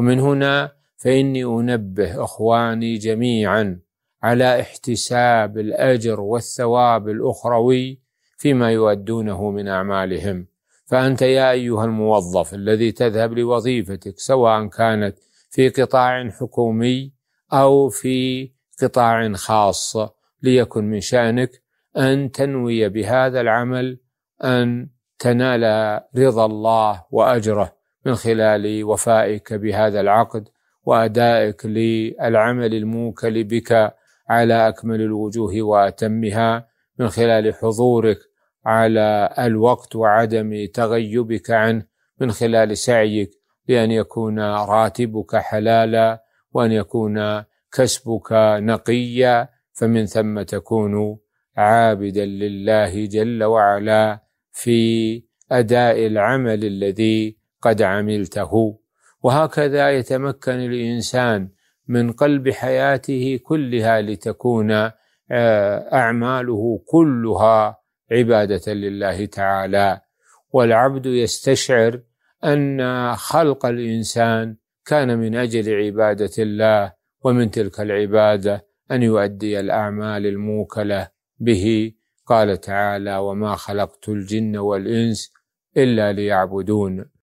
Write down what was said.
ومن هنا فاني انبه اخواني جميعا على احتساب الاجر والثواب الاخروي فيما يؤدونه من اعمالهم فانت يا ايها الموظف الذي تذهب لوظيفتك سواء كانت في قطاع حكومي او في قطاع خاص ليكن من شانك ان تنوي بهذا العمل ان تنال رضا الله واجره من خلال وفائك بهذا العقد وادائك للعمل الموكل بك على اكمل الوجوه واتمها من خلال حضورك على الوقت وعدم تغيبك عنه من خلال سعيك لان يكون راتبك حلالا وان يكون كسبك نقيا فمن ثم تكون عابدا لله جل وعلا في اداء العمل الذي قد عملته وهكذا يتمكن الانسان من قلب حياته كلها لتكون آه، اعماله كلها عباده لله تعالى والعبد يستشعر ان خلق الانسان كان من اجل عباده الله ومن تلك العباده ان يؤدي الاعمال الموكله به قال تعالى وما خلقت الجن والانس الا ليعبدون